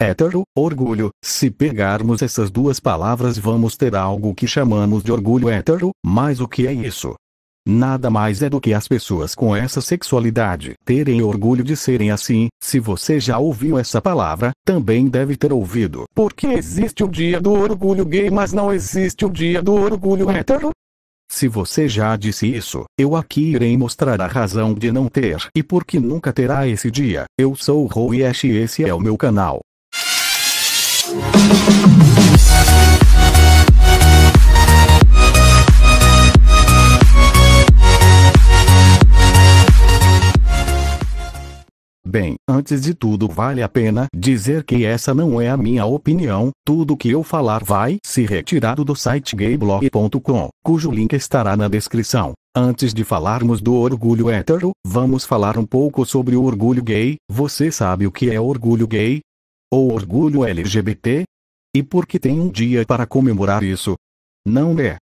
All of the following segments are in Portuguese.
Hétero, orgulho. Se pegarmos essas duas palavras, vamos ter algo que chamamos de orgulho hétero, mas o que é isso? Nada mais é do que as pessoas com essa sexualidade terem orgulho de serem assim. Se você já ouviu essa palavra, também deve ter ouvido. Porque existe o dia do orgulho gay, mas não existe o dia do orgulho hétero? Se você já disse isso, eu aqui irei mostrar a razão de não ter e por que nunca terá esse dia. Eu sou o Roy e esse é o meu canal. Bem, antes de tudo, vale a pena dizer que essa não é a minha opinião. Tudo que eu falar vai se retirado do site gayblog.com, cujo link estará na descrição. Antes de falarmos do orgulho hétero, vamos falar um pouco sobre o orgulho gay. Você sabe o que é orgulho gay? Ou orgulho LGBT? E por que tem um dia para comemorar isso? Não é.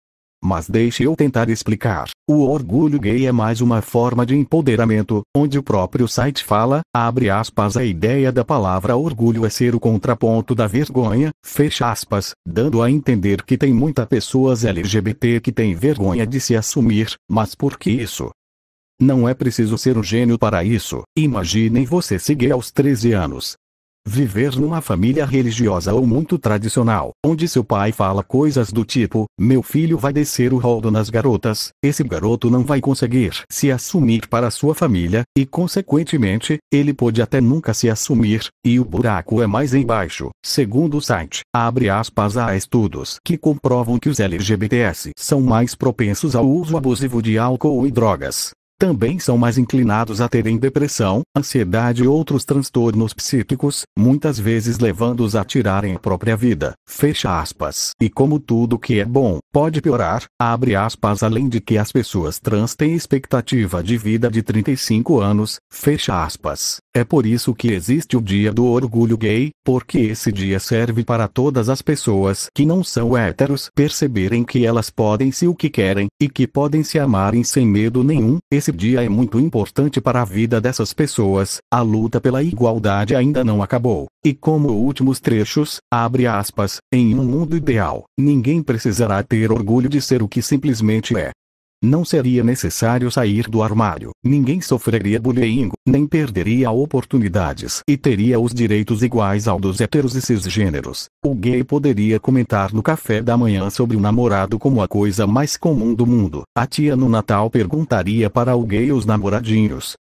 Mas deixe eu tentar explicar. O orgulho gay é mais uma forma de empoderamento, onde o próprio site fala, abre aspas, a ideia da palavra orgulho é ser o contraponto da vergonha, fecha aspas, dando a entender que tem muitas pessoas LGBT que têm vergonha de se assumir, mas por que isso? Não é preciso ser um gênio para isso. Imaginem você seguir aos 13 anos, Viver numa família religiosa ou muito tradicional, onde seu pai fala coisas do tipo: meu filho vai descer o rodo nas garotas, esse garoto não vai conseguir se assumir para sua família, e consequentemente, ele pode até nunca se assumir, e o buraco é mais embaixo. Segundo o site, abre aspas a estudos que comprovam que os LGBTs são mais propensos ao uso abusivo de álcool e drogas, também são mais inclinados a terem depressão, ansiedade e outros transtornos psíquicos, muitas vezes levando-os a tirarem a própria vida. Fecha aspas. E como tudo que é bom pode piorar, abre aspas, além de que as pessoas trans têm expectativa de vida de 35 anos, fecha aspas. É por isso que existe o Dia do Orgulho Gay, porque esse dia serve para todas as pessoas que não são héteros perceberem que elas podem se o que querem e que podem se amarem sem medo nenhum. Esse esse dia é muito importante para a vida dessas pessoas, a luta pela igualdade ainda não acabou. E como últimos trechos, abre aspas, em um mundo ideal, ninguém precisará ter orgulho de ser o que simplesmente é. Não seria necessário sair do armário, ninguém sofreria bullying, nem perderia oportunidades e teria os direitos iguais ao dos héteros e cisgêneros. O gay poderia comentar no café da manhã sobre o namorado como a coisa mais comum do mundo. A tia no Natal perguntaria para o gay os namoradinhos.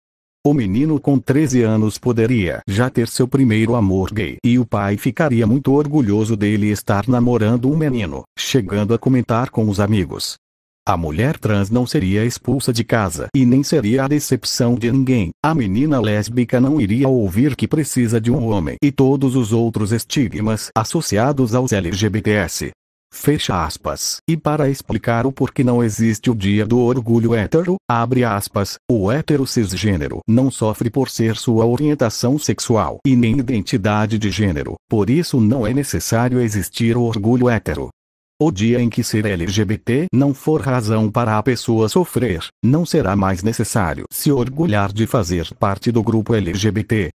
O menino com 13 anos poderia já ter seu primeiro amor gay e o pai ficaria muito orgulhoso dele estar namorando um menino, chegando a comentar com os amigos. A mulher trans não seria expulsa de casa e nem seria a decepção de ninguém. A menina lésbica não iria ouvir que precisa de um homem e todos os outros estigmas associados aos LGBTs. Fecha aspas. E para explicar o porquê não existe o dia do orgulho hétero, abre aspas, o hétero cisgênero não sofre por ser sua orientação sexual e nem identidade de gênero, por isso não é necessário existir o orgulho hétero. O dia em que ser LGBT não for razão para a pessoa sofrer, não será mais necessário se orgulhar de fazer parte do grupo LGBT.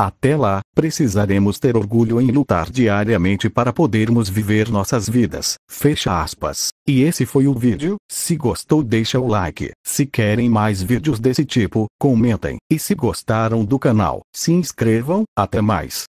Até lá, precisaremos ter orgulho em lutar diariamente para podermos viver nossas vidas. Fecha aspas. E esse foi o vídeo. Se gostou, deixa o like. Se querem mais vídeos desse tipo, comentem. E se gostaram do canal, se inscrevam. Até mais.